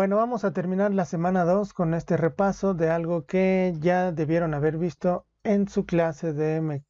Bueno, vamos a terminar la semana 2 con este repaso de algo que ya debieron haber visto en su clase de,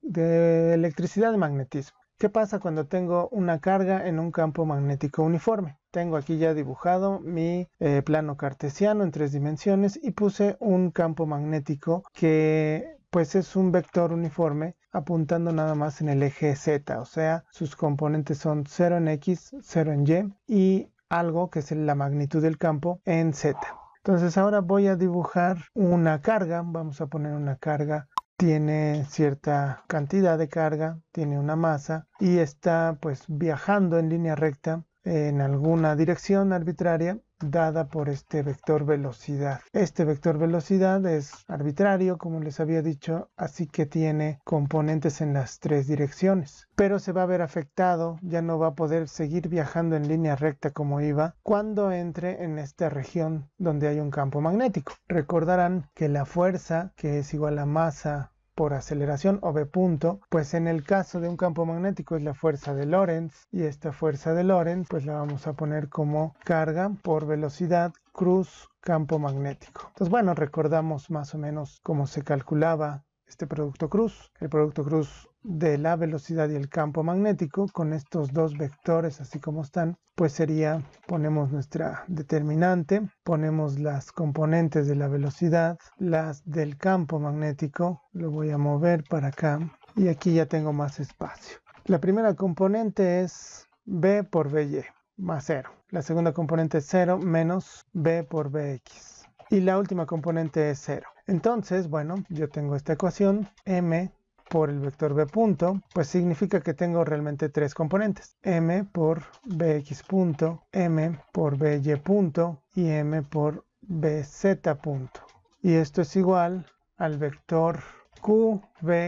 electricidad y magnetismo. ¿Qué pasa cuando tengo una carga en un campo magnético uniforme? Tengo aquí ya dibujado mi eh, plano cartesiano en tres dimensiones y puse un campo magnético que pues es un vector uniforme apuntando nada más en el eje Z, o sea, sus componentes son 0 en X, 0 en Y y algo que es la magnitud del campo en Z. Entonces ahora voy a dibujar una carga, vamos a poner una carga, tiene cierta cantidad de carga, tiene una masa y está pues viajando en línea recta en alguna dirección arbitraria dada por este vector velocidad. Este vector velocidad es arbitrario, como les había dicho, así que tiene componentes en las tres direcciones, pero se va a ver afectado, ya no va a poder seguir viajando en línea recta como iba cuando entre en esta región donde hay un campo magnético. Recordarán que la fuerza, que es igual a masa por aceleración o B punto, pues en el caso de un campo magnético es la fuerza de Lorentz y esta fuerza de Lorentz pues la vamos a poner como carga por velocidad cruz campo magnético. Entonces bueno, recordamos más o menos cómo se calculaba este producto cruz, el producto cruz de la velocidad y el campo magnético con estos dos vectores así como están pues sería ponemos nuestra determinante ponemos las componentes de la velocidad las del campo magnético lo voy a mover para acá y aquí ya tengo más espacio la primera componente es b por by más 0 la segunda componente es 0 menos b por bx y la última componente es 0. Entonces, bueno, yo tengo esta ecuación m por el vector b punto, pues significa que tengo realmente tres componentes. m por bx punto, m por by punto y m por bz punto. Y esto es igual al vector q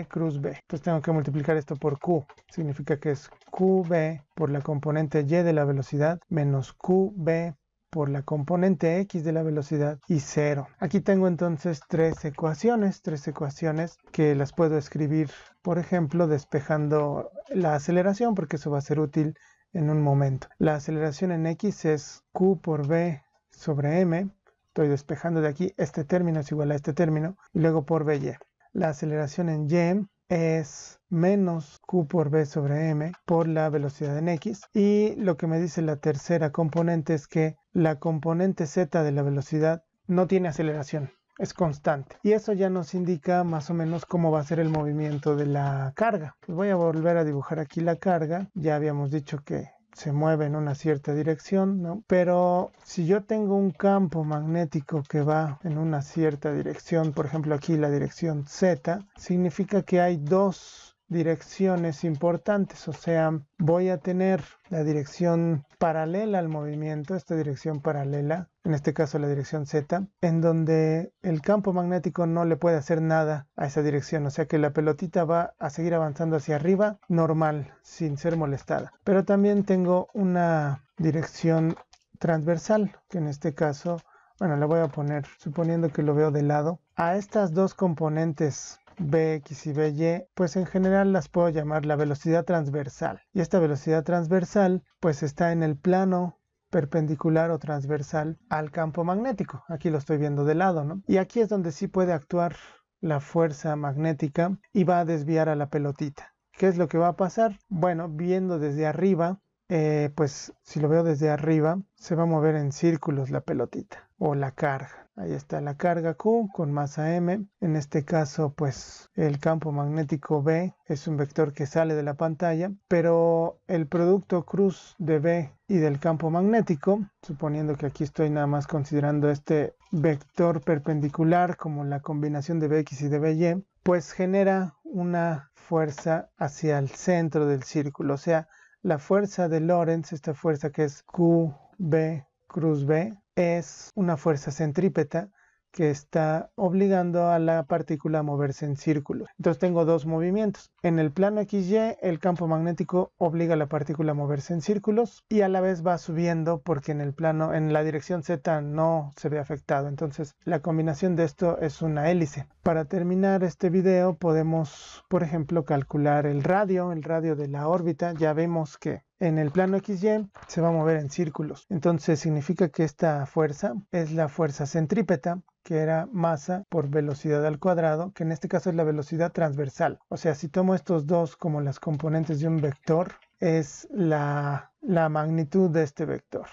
cruz b. Entonces tengo que multiplicar esto por q. Significa que es qb por la componente y de la velocidad menos qb por la componente x de la velocidad y 0. Aquí tengo entonces tres ecuaciones, tres ecuaciones que las puedo escribir, por ejemplo, despejando la aceleración, porque eso va a ser útil en un momento. La aceleración en x es q por b sobre m. Estoy despejando de aquí este término es igual a este término y luego por by. E. La aceleración en y es menos q por b sobre m por la velocidad en x. Y lo que me dice la tercera componente es que la componente z de la velocidad no tiene aceleración es constante. Y eso ya nos indica más o menos cómo va a ser el movimiento de la carga. Pues voy a volver a dibujar aquí la carga. Ya habíamos dicho que se mueve en una cierta dirección, ¿no? Pero si yo tengo un campo magnético que va en una cierta dirección, por ejemplo aquí la dirección Z, significa que hay dos direcciones importantes, o sea, voy a tener la dirección paralela al movimiento, esta dirección paralela, en este caso la dirección Z, en donde el campo magnético no le puede hacer nada a esa dirección, o sea que la pelotita va a seguir avanzando hacia arriba normal, sin ser molestada. Pero también tengo una dirección transversal, que en este caso, bueno, la voy a poner suponiendo que lo veo de lado. A estas dos componentes Bx y By, pues en general las puedo llamar la velocidad transversal. Y esta velocidad transversal pues está en el plano perpendicular o transversal al campo magnético. Aquí lo estoy viendo de lado, ¿no? Y aquí es donde sí puede actuar la fuerza magnética y va a desviar a la pelotita. ¿Qué es lo que va a pasar? Bueno, viendo desde arriba, eh, pues si lo veo desde arriba, se va a mover en círculos la pelotita o la carga. Ahí está la carga Q con masa M. En este caso, pues el campo magnético B es un vector que sale de la pantalla, pero el producto cruz de B y del campo magnético, suponiendo que aquí estoy nada más considerando este vector perpendicular como la combinación de BX y de BY, pues genera una fuerza hacia el centro del círculo, o sea, la fuerza de Lorentz, esta fuerza que es QB cruz B, es una fuerza centrípeta que está obligando a la partícula a moverse en círculos, Entonces tengo dos movimientos. En el plano XY, el campo magnético obliga a la partícula a moverse en círculos y a la vez va subiendo porque en el plano, en la dirección Z no se ve afectado. Entonces la combinación de esto es una hélice. Para terminar este video podemos, por ejemplo, calcular el radio, el radio de la órbita. Ya vemos que en el plano XY se va a mover en círculos. Entonces significa que esta fuerza es la fuerza centrípeta que era masa por velocidad al cuadrado, que en este caso es la velocidad transversal. O sea, si tomo estos dos como las componentes de un vector, es la, la magnitud de este vector,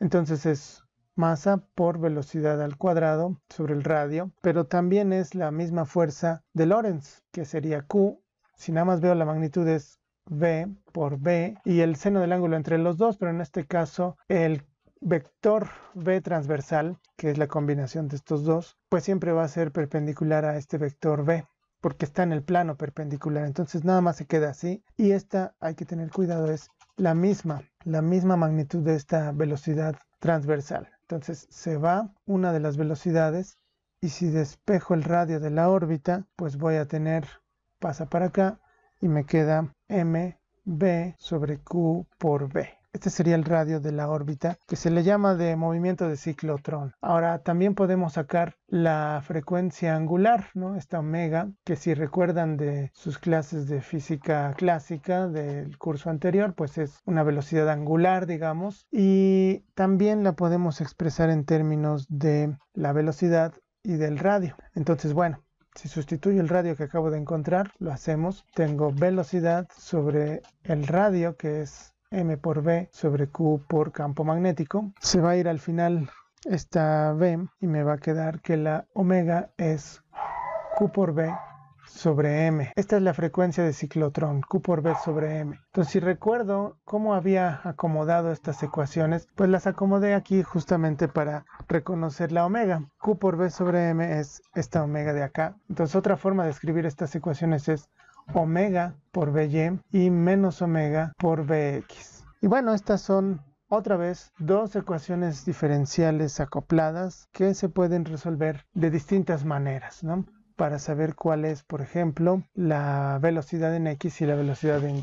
Entonces es masa por velocidad al cuadrado sobre el radio, pero también es la misma fuerza de Lorentz, que sería Q. Si nada más veo la magnitud es B por B y el seno del ángulo entre los dos, pero en este caso el vector B transversal, que es la combinación de estos dos, pues siempre va a ser perpendicular a este vector B porque está en el plano perpendicular, entonces nada más se queda así y esta hay que tener cuidado es la misma, la misma magnitud de esta velocidad transversal. Entonces se va una de las velocidades y si despejo el radio de la órbita, pues voy a tener, pasa para acá y me queda mb sobre q por b. Este sería el radio de la órbita que se le llama de movimiento de ciclotrón. Ahora también podemos sacar la frecuencia angular, ¿no? Esta omega, que si recuerdan de sus clases de física clásica del curso anterior, pues es una velocidad angular, digamos, y también la podemos expresar en términos de la velocidad y del radio. Entonces, bueno, si sustituyo el radio que acabo de encontrar, lo hacemos. Tengo velocidad sobre el radio, que es m por b sobre q por campo magnético. Se va a ir al final esta b y me va a quedar que la omega es q por b sobre m. Esta es la frecuencia de ciclotrón, q por b sobre m. Entonces, si recuerdo cómo había acomodado estas ecuaciones, pues las acomodé aquí justamente para reconocer la omega. q por b sobre m es esta omega de acá. Entonces, otra forma de escribir estas ecuaciones es omega por by y menos omega por bx. Y bueno, estas son otra vez, dos ecuaciones diferenciales acopladas que se pueden resolver de distintas maneras, ¿no? para saber cuál es, por ejemplo, la velocidad en X y la velocidad en Y.